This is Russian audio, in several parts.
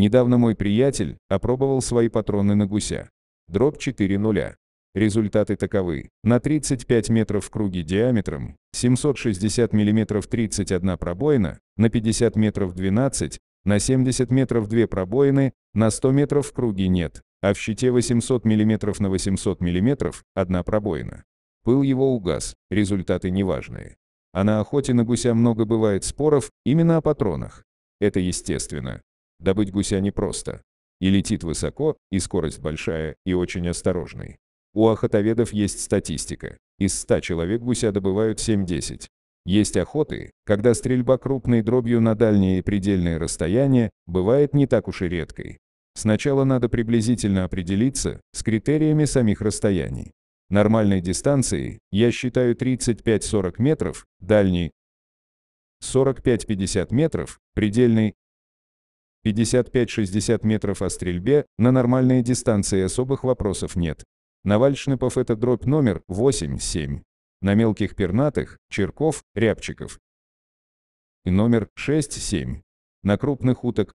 Недавно мой приятель опробовал свои патроны на гуся. Дробь 4.0. Результаты таковы. На 35 метров в круге диаметром, 760 мм 31 пробоина, на 50 метров 12, на 70 метров 2 пробоины, на 100 метров в круге нет, а в щите 800 мм на 800 мм одна пробоина. Пыл его угас, результаты неважные. А на охоте на гуся много бывает споров именно о патронах. Это естественно. Добыть гуся непросто. И летит высоко, и скорость большая, и очень осторожный. У охотоведов есть статистика. Из 100 человек гуся добывают 7-10. Есть охоты, когда стрельба крупной дробью на дальние и предельные расстояния бывает не так уж и редкой. Сначала надо приблизительно определиться с критериями самих расстояний. Нормальной дистанции я считаю 35-40 метров, дальний 45-50 метров, предельный 55-60 метров о стрельбе, на нормальные дистанции особых вопросов нет. На вальшнепов это дробь номер 8-7. На мелких пернатых, черков, рябчиков. И номер 6-7. На крупных уток.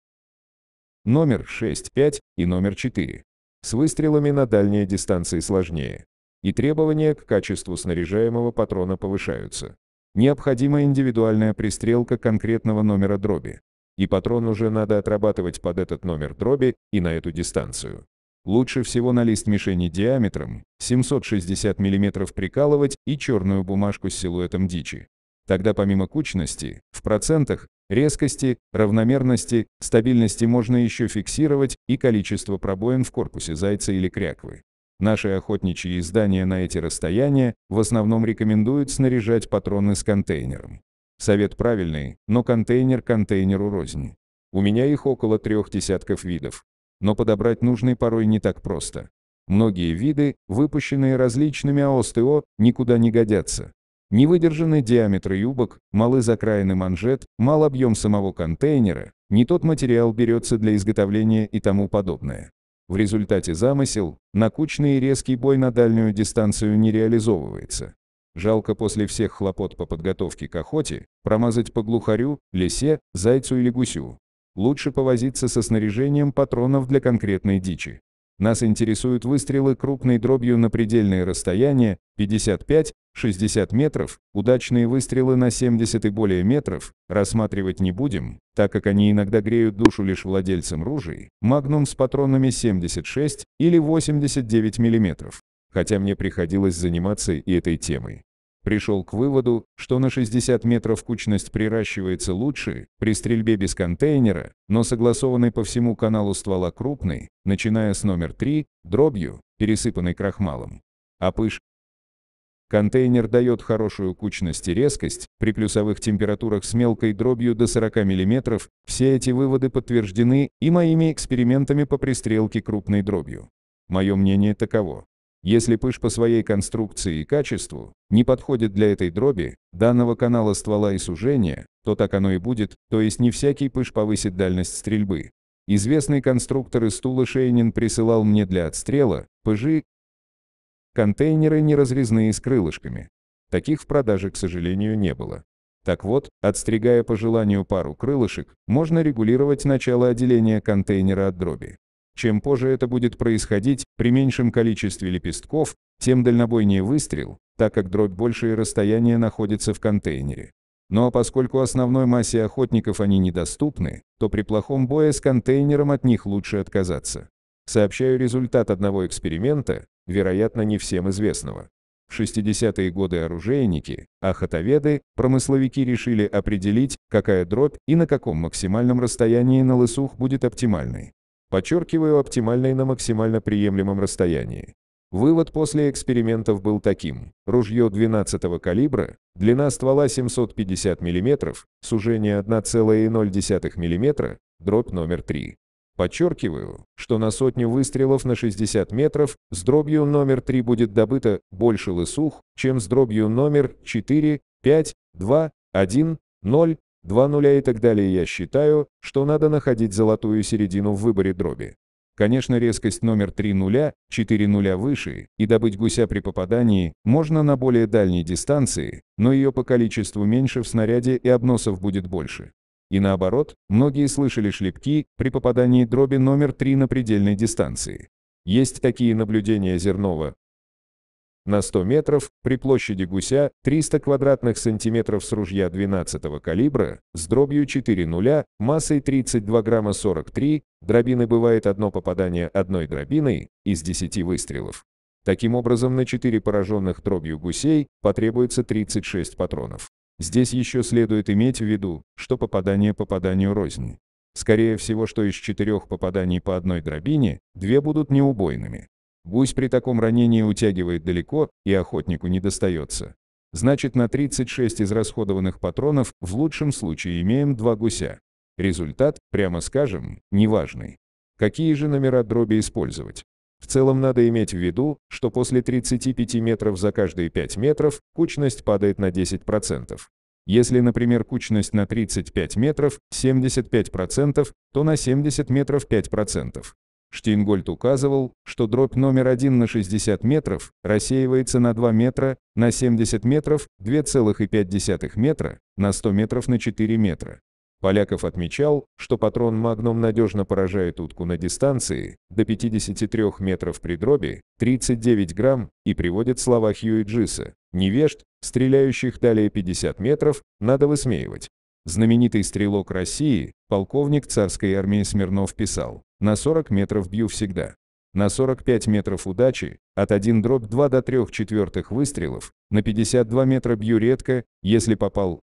Номер 6-5 и номер 4. С выстрелами на дальние дистанции сложнее. И требования к качеству снаряжаемого патрона повышаются. Необходима индивидуальная пристрелка конкретного номера дроби и патрон уже надо отрабатывать под этот номер дроби и на эту дистанцию. Лучше всего на лист мишени диаметром 760 мм прикалывать и черную бумажку с силуэтом дичи. Тогда помимо кучности, в процентах, резкости, равномерности, стабильности можно еще фиксировать и количество пробоин в корпусе зайца или кряквы. Наши охотничьи издания на эти расстояния в основном рекомендуют снаряжать патроны с контейнером. Совет правильный, но контейнер контейнеру розни. У меня их около трех десятков видов. Но подобрать нужный порой не так просто. Многие виды, выпущенные различными АОСТО, никуда не годятся. Не выдержаны диаметры юбок, малы закраины манжет, мал объем самого контейнера, не тот материал берется для изготовления и тому подобное. В результате замысел, накучный и резкий бой на дальнюю дистанцию не реализовывается. Жалко после всех хлопот по подготовке к охоте промазать по глухарю, лисе, зайцу или гусю. Лучше повозиться со снаряжением патронов для конкретной дичи. Нас интересуют выстрелы крупной дробью на предельное расстояние 55-60 метров, удачные выстрелы на 70 и более метров рассматривать не будем, так как они иногда греют душу лишь владельцам ружей, магнум с патронами 76 или 89 мм хотя мне приходилось заниматься и этой темой. Пришел к выводу, что на 60 метров кучность приращивается лучше при стрельбе без контейнера, но согласованный по всему каналу ствола крупный, начиная с номер 3, дробью, пересыпанный крахмалом. А пыш Контейнер дает хорошую кучность и резкость, при плюсовых температурах с мелкой дробью до 40 мм, все эти выводы подтверждены и моими экспериментами по пристрелке крупной дробью. Мое мнение таково. Если пыш по своей конструкции и качеству не подходит для этой дроби, данного канала ствола и сужения, то так оно и будет, то есть не всякий пыш повысит дальность стрельбы. Известный конструктор из Тула Шейнин присылал мне для отстрела пыжи контейнеры неразрезные с крылышками. Таких в продаже, к сожалению, не было. Так вот, отстригая по желанию пару крылышек, можно регулировать начало отделения контейнера от дроби. Чем позже это будет происходить, при меньшем количестве лепестков, тем дальнобойнее выстрел, так как дробь большее расстояние находится в контейнере. Но поскольку основной массе охотников они недоступны, то при плохом бое с контейнером от них лучше отказаться. Сообщаю результат одного эксперимента, вероятно не всем известного. В 60-е годы оружейники, а охотоведы, промысловики решили определить, какая дробь и на каком максимальном расстоянии на лысух будет оптимальной. Подчеркиваю оптимальной на максимально приемлемом расстоянии. Вывод после экспериментов был таким. Ружье 12 калибра, длина ствола 750 мм, сужение 1,0 мм, дробь номер 3. Подчеркиваю, что на сотню выстрелов на 60 метров с дробью номер 3 будет добыто больше лысух, чем с дробью номер 4, 5, 2, 1, 0, два нуля и так далее, я считаю, что надо находить золотую середину в выборе дроби. Конечно, резкость номер 3 нуля, 4 нуля выше, и добыть гуся при попадании можно на более дальней дистанции, но ее по количеству меньше в снаряде и обносов будет больше. И наоборот, многие слышали шлепки при попадании дроби номер 3 на предельной дистанции. Есть такие наблюдения Зернова, на 100 метров при площади гуся 300 квадратных сантиметров с ружья 12 калибра с дробью 4.0, массой 32 грамма 43, дробины бывает одно попадание одной дробиной из 10 выстрелов. Таким образом, на 4 пораженных дробью гусей потребуется 36 патронов. Здесь еще следует иметь в виду, что попадание попаданию рознь. Скорее всего, что из четырех попаданий по одной дробине, две будут неубойными. Гусь при таком ранении утягивает далеко, и охотнику не достается. Значит, на 36 израсходованных патронов в лучшем случае имеем два гуся. Результат, прямо скажем, неважный. Какие же номера дроби использовать? В целом надо иметь в виду, что после 35 метров за каждые 5 метров кучность падает на 10%. Если, например, кучность на 35 метров 75%, то на 70 метров 5%. Штейнгольд указывал, что дробь номер один на 60 метров рассеивается на 2 метра, на 70 метров 2,5 метра, на 100 метров на 4 метра. Поляков отмечал, что патрон «Магнум» надежно поражает утку на дистанции до 53 метров при дроби, 39 грамм, и приводит слова Хью и Невежд, стреляющих далее 50 метров, надо высмеивать. Знаменитый стрелок России, полковник царской армии Смирнов писал, на 40 метров бью всегда. На 45 метров удачи, от 1 дробь 2 до 3 четвертых выстрелов, на 52 метра бью редко, если попал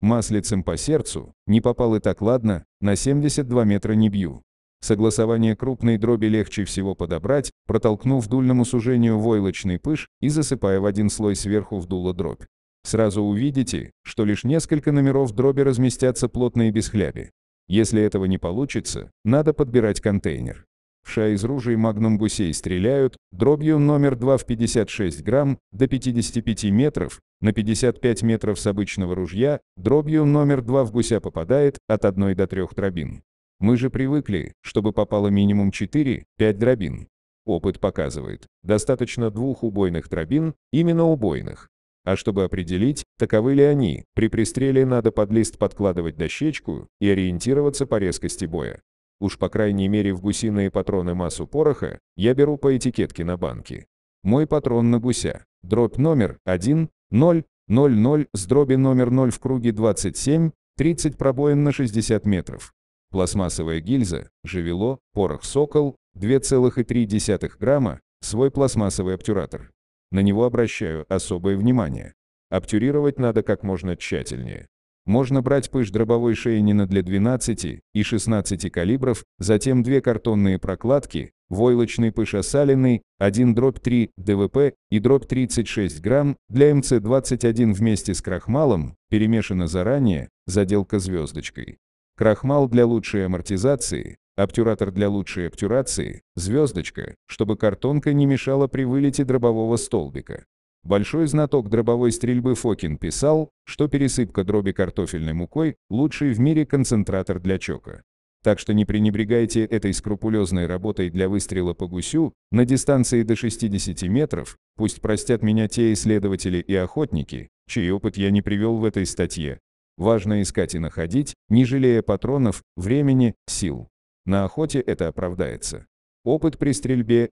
маслицем по сердцу, не попал и так ладно, на 72 метра не бью. Согласование крупной дроби легче всего подобрать, протолкнув дульному сужению войлочный пыш и засыпая в один слой сверху в дуло дробь. Сразу увидите, что лишь несколько номеров дроби разместятся плотно и без хляби. Если этого не получится, надо подбирать контейнер. Ша из ружей магнум гусей стреляют, дробью номер 2 в 56 грамм, до 55 метров, на 55 метров с обычного ружья, дробью номер 2 в гуся попадает от 1 до 3 дробин. Мы же привыкли, чтобы попало минимум 4-5 дробин. Опыт показывает, достаточно двух убойных дробин, именно убойных, а чтобы определить, таковы ли они, при пристреле надо под лист подкладывать дощечку и ориентироваться по резкости боя. Уж по крайней мере в гусиные патроны массу пороха я беру по этикетке на банке. Мой патрон на гуся. Дробь номер 1, 0, 0, 0 с дроби номер 0 в круге 27, 30 пробоин на 60 метров. Пластмассовая гильза, живело, порох «Сокол», 2,3 грамма, свой пластмассовый обтюратор. На него обращаю особое внимание. Обтюрировать надо как можно тщательнее. Можно брать пыш дробовой шейнина для 12 и 16 калибров, затем две картонные прокладки, войлочный пыш осаленный, 1 дробь 3 ДВП и дробь 36 грамм для МЦ-21 вместе с крахмалом, перемешано заранее, заделка звездочкой. Крахмал для лучшей амортизации, Обтюратор для лучшей обтюрации, звездочка, чтобы картонка не мешала при вылете дробового столбика. Большой знаток дробовой стрельбы Фокин писал, что пересыпка дроби картофельной мукой – лучший в мире концентратор для чока. Так что не пренебрегайте этой скрупулезной работой для выстрела по гусю на дистанции до 60 метров, пусть простят меня те исследователи и охотники, чей опыт я не привел в этой статье. Важно искать и находить, не жалея патронов, времени, сил. На охоте это оправдается. Опыт при стрельбе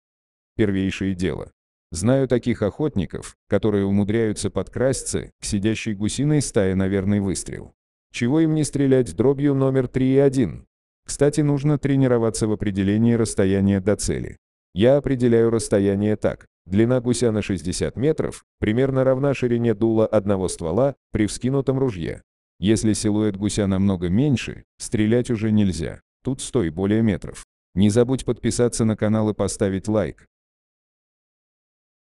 – первейшее дело. Знаю таких охотников, которые умудряются подкрасться к сидящей гусиной стае на верный выстрел. Чего им не стрелять дробью номер 3 и 1? Кстати, нужно тренироваться в определении расстояния до цели. Я определяю расстояние так. Длина гуся на 60 метров примерно равна ширине дула одного ствола при вскинутом ружье. Если силуэт гуся намного меньше, стрелять уже нельзя. Тут стой более метров. Не забудь подписаться на канал и поставить лайк.